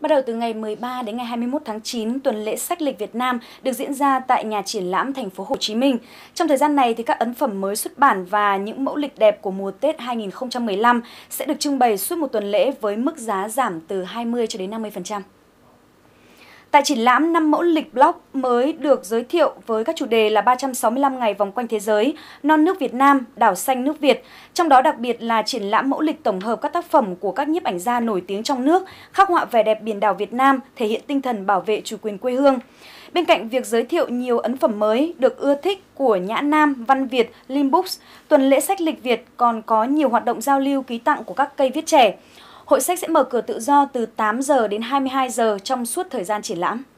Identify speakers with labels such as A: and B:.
A: Bắt đầu từ ngày 13 đến ngày 21 tháng 9, tuần lễ sách lịch Việt Nam được diễn ra tại nhà triển lãm thành phố Hồ Chí Minh. Trong thời gian này thì các ấn phẩm mới xuất bản và những mẫu lịch đẹp của mùa Tết 2015 sẽ được trưng bày suốt một tuần lễ với mức giá giảm từ 20 cho đến 50%. Tại triển lãm, 5 mẫu lịch blog mới được giới thiệu với các chủ đề là 365 ngày vòng quanh thế giới, non nước Việt Nam, đảo xanh nước Việt. Trong đó đặc biệt là triển lãm mẫu lịch tổng hợp các tác phẩm của các nhiếp ảnh gia nổi tiếng trong nước, khắc họa vẻ đẹp biển đảo Việt Nam, thể hiện tinh thần bảo vệ chủ quyền quê hương. Bên cạnh việc giới thiệu nhiều ấn phẩm mới được ưa thích của Nhã Nam, Văn Việt, Limbooks, tuần lễ sách lịch Việt còn có nhiều hoạt động giao lưu ký tặng của các cây viết trẻ. Hội sách sẽ mở cửa tự do từ 8 giờ đến 22 giờ trong suốt thời gian triển lãm.